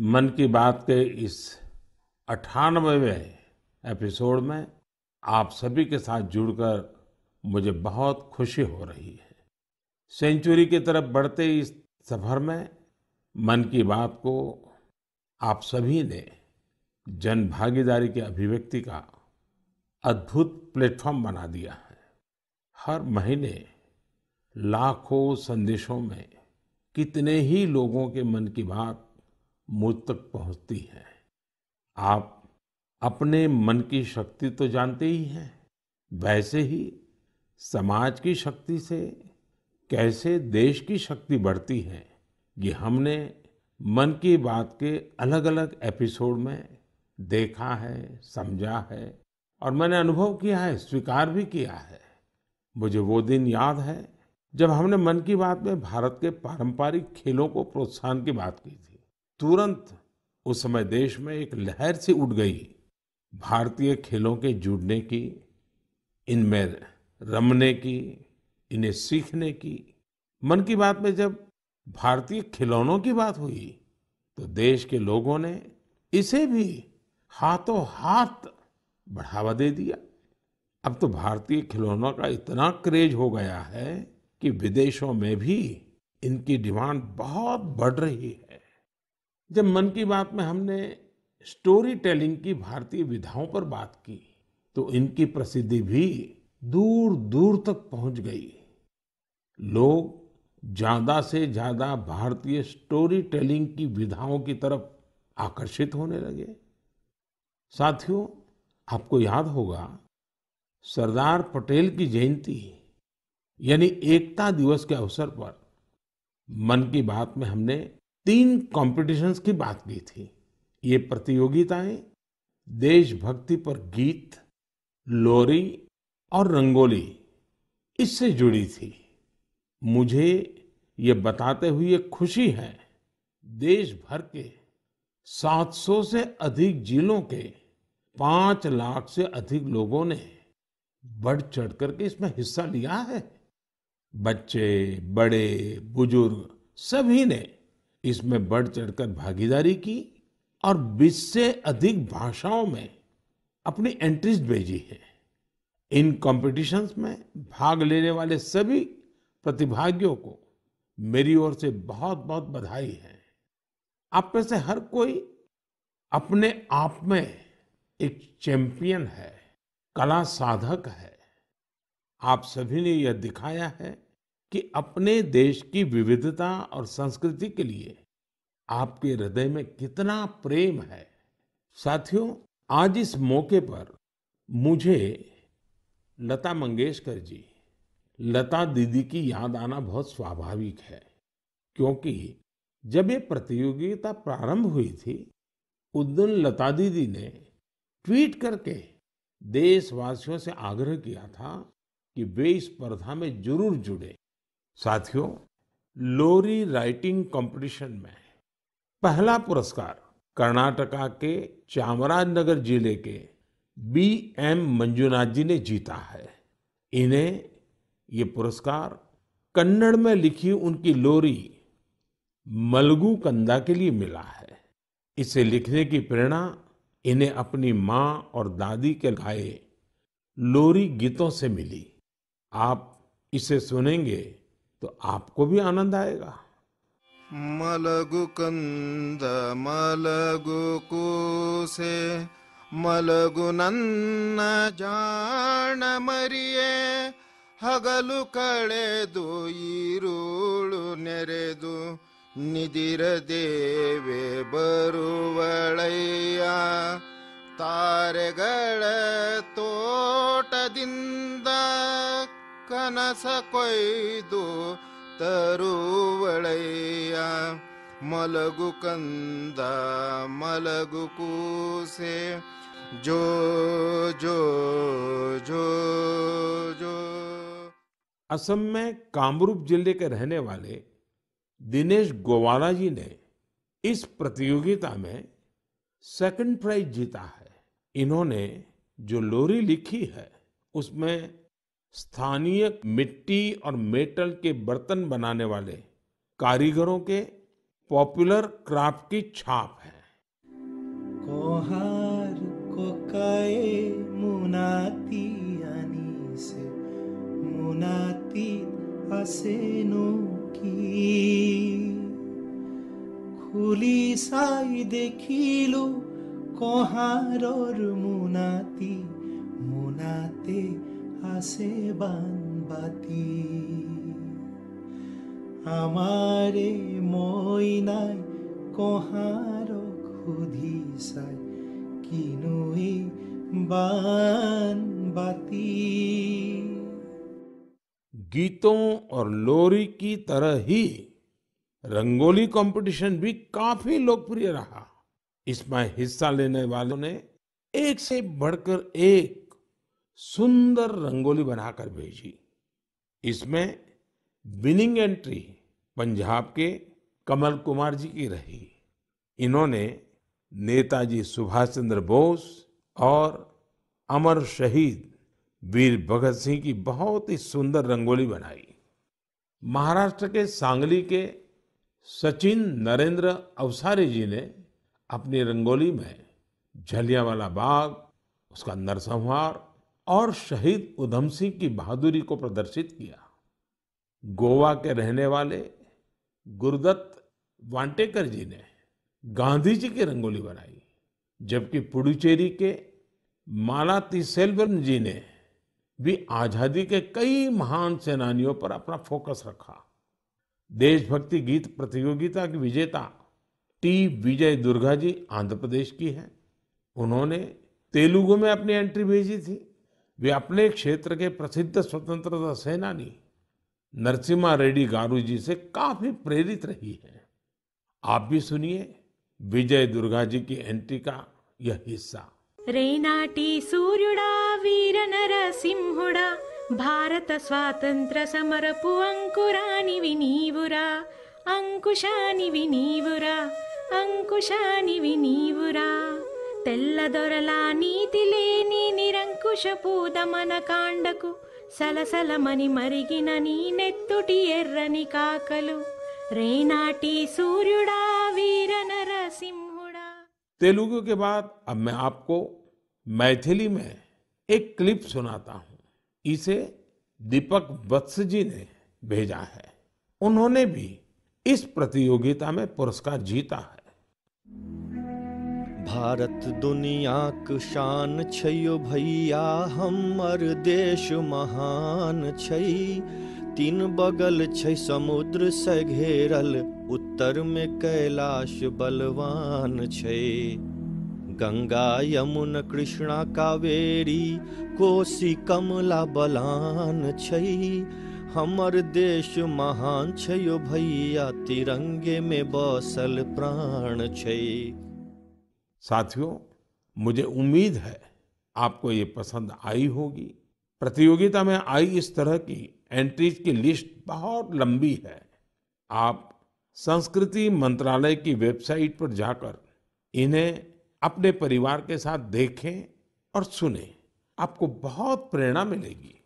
मन की बात के इस अठानवेवें एपिसोड में आप सभी के साथ जुड़कर मुझे बहुत खुशी हो रही है सेंचुरी की तरफ बढ़ते इस सफर में मन की बात को आप सभी ने जन भागीदारी के अभिव्यक्ति का अद्भुत प्लेटफॉर्म बना दिया है हर महीने लाखों संदेशों में कितने ही लोगों के मन की बात मुझ तक पहुंचती है आप अपने मन की शक्ति तो जानते ही हैं वैसे ही समाज की शक्ति से कैसे देश की शक्ति बढ़ती है ये हमने मन की बात के अलग अलग एपिसोड में देखा है समझा है और मैंने अनुभव किया है स्वीकार भी किया है मुझे वो दिन याद है जब हमने मन की बात में भारत के पारंपरिक खेलों को प्रोत्साहन की बात की थी तुरंत उस समय देश में एक लहर सी उठ गई भारतीय खेलों के जुड़ने की इनमें रमने की इन्हें सीखने की मन की बात में जब भारतीय खिलौनों की बात हुई तो देश के लोगों ने इसे भी हाथों हाथ बढ़ावा दे दिया अब तो भारतीय खिलौनों का इतना क्रेज हो गया है कि विदेशों में भी इनकी डिमांड बहुत बढ़ रही है जब मन की बात में हमने स्टोरी टेलिंग की भारतीय विधाओं पर बात की तो इनकी प्रसिद्धि भी दूर दूर तक पहुंच गई लोग ज्यादा से ज्यादा भारतीय स्टोरी टेलिंग की विधाओं की तरफ आकर्षित होने लगे साथियों आपको याद होगा सरदार पटेल की जयंती यानी एकता दिवस के अवसर पर मन की बात में हमने तीन कॉम्पिटिशन्स की बात की थी ये प्रतियोगिताएं देशभक्ति पर गीत लोरी और रंगोली इससे जुड़ी थी मुझे ये बताते हुए खुशी है देश भर के 700 से अधिक जिलों के 5 लाख से अधिक लोगों ने बढ़ चढ़ करके इसमें हिस्सा लिया है बच्चे बड़े बुजुर्ग सभी ने इसमें बढ़ चढ़कर भागीदारी की और 20 से अधिक भाषाओं में अपनी एंट्रीज भेजी है इन कॉम्पिटिशन्स में भाग लेने वाले सभी प्रतिभागियों को मेरी ओर से बहुत बहुत बधाई है आप में से हर कोई अपने आप में एक चैंपियन है कला साधक है आप सभी ने यह दिखाया है कि अपने देश की विविधता और संस्कृति के लिए आपके हृदय में कितना प्रेम है साथियों आज इस मौके पर मुझे लता मंगेशकर जी लता दीदी की याद आना बहुत स्वाभाविक है क्योंकि जब ये प्रतियोगिता प्रारंभ हुई थी उस दिन लता दीदी ने ट्वीट करके देशवासियों से आग्रह किया था कि वे इस स्पर्धा में जरूर जुड़े साथियों लोरी राइटिंग कंपटीशन में पहला पुरस्कार कर्नाटका के चामराजनगर जिले के बी एम मंजुनाथ जी ने जीता है इन्हें ये पुरस्कार कन्नड़ में लिखी उनकी लोरी मलगू कंदा के लिए मिला है इसे लिखने की प्रेरणा इन्हें अपनी माँ और दादी के गाए लोरी गीतों से मिली आप इसे सुनेंगे तो आपको भी आनंद आएगा मलगु कंद मलगु को से मलगु नन्न जान मरिए हगलु कड़े दो ईरुड़ नेरे दो निदिर देवे बरुवड़ैया तारे गड़े तोट दिंदा कनस ಕೊಯ್ದು ತರುವಳಯ್ಯ मलगु कंदा मलगु ಕೂಸೆ जो जो जो जो असम में कामरूप जिले के रहने वाले दिनेश गोवाला जी ने इस प्रतियोगिता में सेकंड प्राइज जीता है इन्होंने जो लोरी लिखी है उसमें स्थानीय मिट्टी और मेटल के बर्तन बनाने वाले कारीगरों के पॉपुलर क्राफ्ट की छाप है कोहार को काए मुनाती यानी से मुनाती हसेनों की खुली साई देखी लो कोहार और मुनाती मुनाते আশেবান বাতি আমারে মই নাই কহারক সুধি চাই কিনো এই বান বাতি गीतों और लोरी की तरह ही रंगोली कंपटीशन भी काफी लोकप्रिय रहा इसमें हिस्सा लेने वालों ने एक से बढ़कर एक सुंदर रंगोली बनाकर भेजी इसमें विनिंग एंट्री पंजाब के कमल कुमार जी की रही इन्होंने नेताजी सुभाष चंद्र बोस और अमर शहीद वीर भगत सिंह की बहुत ही सुंदर रंगोली बनाई महाराष्ट्र के सांगली के सचिन नरेंद्र अवसारी जी ने अपनी रंगोली में झलियावाला बाग उसका नरसंहार और शहीद उधम सिंह की बहादुरी को प्रदर्शित किया गोवा के रहने वाले गुरुदत्त वांटेकर जी ने गांधी जी की रंगोली बनाई जबकि पुडुचेरी के माला तिसेल्वन जी ने भी आजादी के कई महान सेनानियों पर अपना फोकस रखा देशभक्ति गीत प्रतियोगिता की विजेता टी विजय दुर्गा जी आंध्र प्रदेश की है उन्होंने तेलुगु में अपनी एंट्री भेजी थी वे अपने क्षेत्र के प्रसिद्ध स्वतंत्रता सेनानी नरसिम्हा रेड्डी गारू जी से काफी प्रेरित रही है आप भी सुनिए विजय दुर्गा जी की एंट्री का यह हिस्सा రేనాటి సూర్యుడా వీర నరసింహుడా భారత స్వాతంత్ర సమరపు అంకురాని विनीवुरा अंकुशानी विनीवुरा अंकुशानी विनीवुरा తెల్లదొరలా నీతి లేని నిరంకుశపు దమనకాండకు సలసలమని మరిగిన నీ నెత్తుటి ఎర్రని కాకలు రేనాటి సూర్యుడా వీర నరసింహుడా तेलुगु के बाद अब मैं आपको मैथिली में एक क्लिप सुनाता हूँ इसे दीपक वत्स जी ने भेजा है उन्होंने भी इस प्रतियोगिता में पुरस्कार जीता है भारत दुनियाक शान भैया देश हमर महान छै तीन बगल छै समुद्र घेरल उत्तर में कैलाश बलवान छै गंगा यमुन कृष्णा कावेरी कोसी कमला बलान छै हमर देश महान भैया तिरंगे में बसल प्राण छै साथियों मुझे उम्मीद है आपको ये पसंद आई होगी प्रतियोगिता में आई इस तरह की एंट्रीज की लिस्ट बहुत लंबी है आप संस्कृति मंत्रालय की वेबसाइट पर जाकर इन्हें अपने परिवार के साथ देखें और सुने आपको बहुत प्रेरणा मिलेगी